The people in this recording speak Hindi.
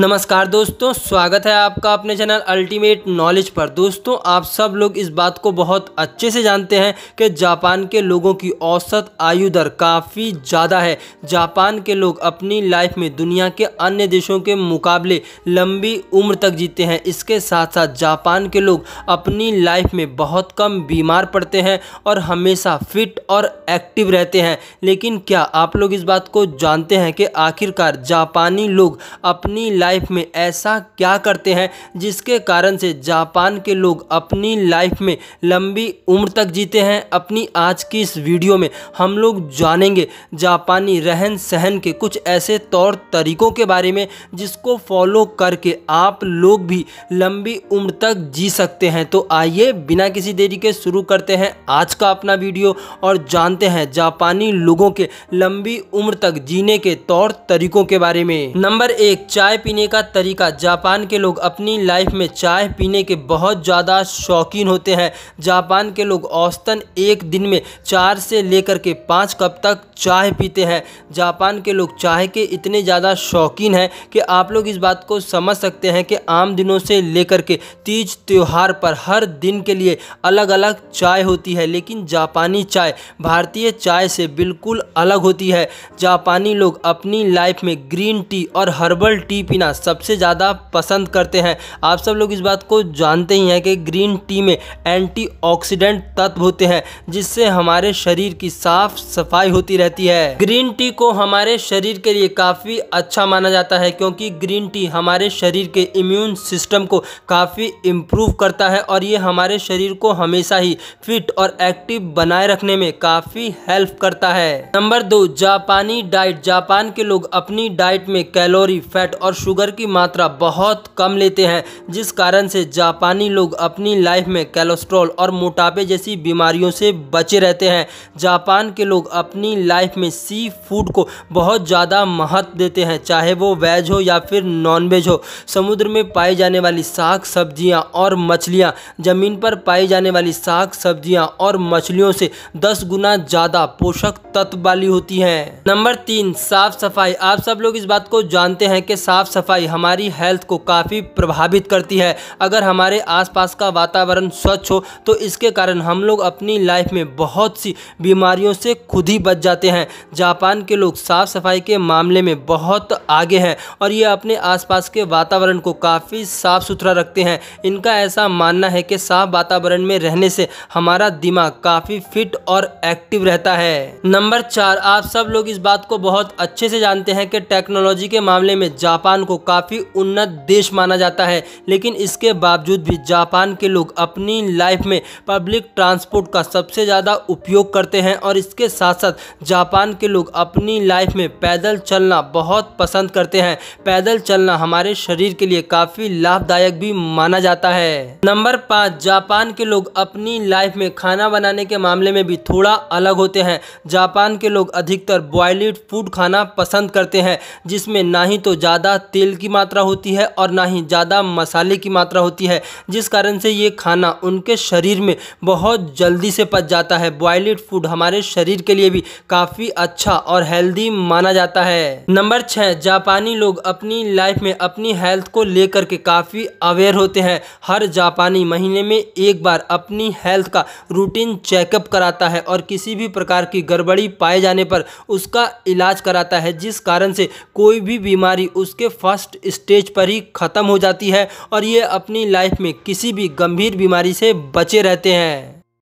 नमस्कार दोस्तों स्वागत है आपका अपने चैनल अल्टीमेट नॉलेज पर दोस्तों आप सब लोग इस बात को बहुत अच्छे से जानते हैं कि जापान के लोगों की औसत आयु दर काफ़ी ज़्यादा है जापान के लोग अपनी लाइफ में दुनिया के अन्य देशों के मुकाबले लंबी उम्र तक जीते हैं इसके साथ साथ जापान के लोग अपनी लाइफ में बहुत कम बीमार पड़ते हैं और हमेशा फिट और एक्टिव रहते हैं लेकिन क्या आप लोग इस बात को जानते हैं कि आखिरकार जापानी लोग अपनी लाइफ में ऐसा क्या करते हैं जिसके कारण से जापान के लोग अपनी लाइफ में लंबी उम्र तक जीते हैं अपनी आज की इस वीडियो में हम लोग जानेंगे जापानी रहन सहन के कुछ ऐसे तौर तरीकों के बारे में जिसको फॉलो करके आप लोग भी लंबी उम्र तक जी सकते हैं तो आइए बिना किसी देरी के शुरू करते हैं आज का अपना वीडियो और जानते हैं जापानी लोगों के लंबी उम्र तक जीने के तौर तरीकों के बारे में नंबर एक चाय पीने पीने का तरीका जापान के लोग अपनी लाइफ में चाय पीने के बहुत ज़्यादा शौकीन होते हैं जापान के लोग औसतन एक दिन में चार से लेकर के पाँच कप तक चाय पीते हैं जापान के लोग चाय के इतने ज़्यादा शौकीन हैं कि आप लोग इस बात को समझ सकते हैं कि आम दिनों से लेकर के तीज त्यौहार पर हर दिन के लिए अलग अलग चाय होती है लेकिन जापानी चाय भारतीय चाय से बिल्कुल अलग होती है जापानी लोग अपनी लाइफ में ग्रीन टी और हर्बल टी पीना पीना सबसे ज़्यादा पसंद करते हैं आप सब लोग इस बात को जानते ही हैं कि ग्रीन टी में एंटीऑक्सीडेंट तत्व होते हैं जिससे हमारे शरीर की साफ सफाई होती रहती है ग्रीन टी को हमारे शरीर के लिए काफ़ी अच्छा माना जाता है क्योंकि ग्रीन टी हमारे शरीर के इम्यून सिस्टम को काफ़ी इम्प्रूव करता है और ये हमारे शरीर को हमेशा ही फिट और एक्टिव बनाए रखने में काफ़ी हेल्प करता है नंबर दो जापानी डाइट जापान के लोग अपनी डाइट में कैलोरी फैट और शुगर शुगर की मात्रा बहुत कम लेते हैं जिस कारण से जापानी लोग अपनी लाइफ में कैलेस्ट्रॉल और मोटापे जैसी बीमारियों से बचे रहते हैं जापान के लोग अपनी लाइफ में सी फूड को बहुत ज़्यादा महत्व देते हैं चाहे वो वेज हो या फिर नॉन वेज हो समुद्र में पाई जाने वाली साग सब्जियाँ और मछलियाँ ज़मीन पर पाई जाने वाली साग सब्जियाँ और मछलियों से दस गुना ज़्यादा पोषक तत्व वाली होती हैं नंबर तीन साफ सफाई आप सब लोग इस बात को जानते हैं कि साफ सफाई सफाई हमारी हेल्थ को काफ़ी प्रभावित करती है अगर हमारे आसपास का वातावरण स्वच्छ हो तो इसके कारण हम लोग अपनी लाइफ में बहुत सी बीमारियों से खुद ही बच जाते हैं जापान के लोग साफ़ सफाई के मामले में बहुत आगे हैं और ये अपने आसपास के वातावरण को काफ़ी साफ़ सुथरा रखते हैं इनका ऐसा मानना है कि साफ वातावरण में रहने से हमारा दिमाग काफ़ी फिट और एक्टिव रहता है नंबर चार आप सब लोग इस बात को बहुत अच्छे से जानते हैं कि टेक्नोलॉजी के मामले में जापान को काफ़ी उन्नत देश माना जाता है लेकिन इसके बावजूद भी जापान के लोग अपनी लाइफ में पब्लिक ट्रांसपोर्ट का सबसे ज़्यादा उपयोग करते हैं और इसके साथ साथ जापान के लोग अपनी लाइफ में पैदल चलना बहुत पसंद करते हैं पैदल चलना हमारे शरीर के लिए काफ़ी लाभदायक भी माना जाता है नंबर पाँच जापान के लोग अपनी लाइफ में खाना बनाने के मामले में भी थोड़ा अलग होते हैं जापान के लोग अधिकतर बॉयलिड फूड खाना पसंद करते हैं जिसमें ना ही तो ज़्यादा तेल की मात्रा होती है और ना ही ज़्यादा मसाले की मात्रा होती है जिस कारण से ये खाना उनके शरीर में बहुत जल्दी से पच जाता है बॉयलड फूड हमारे शरीर के लिए भी काफ़ी अच्छा और हेल्दी माना जाता है नंबर छः जापानी लोग अपनी लाइफ में अपनी हेल्थ को लेकर के काफ़ी अवेयर होते हैं हर जापानी महीने में एक बार अपनी हेल्थ का रूटीन चेकअप कराता है और किसी भी प्रकार की गड़बड़ी पाए जाने पर उसका इलाज कराता है जिस कारण से कोई भी बीमारी उसके फर्स्ट स्टेज पर ही ख़त्म हो जाती है और ये अपनी लाइफ में किसी भी गंभीर बीमारी से बचे रहते हैं